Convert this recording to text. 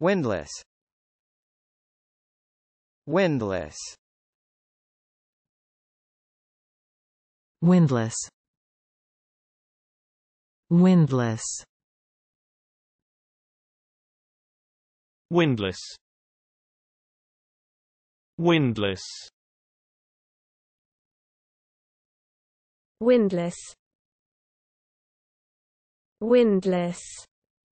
Windless Windless Windless Windless Windless Windless Windless Windless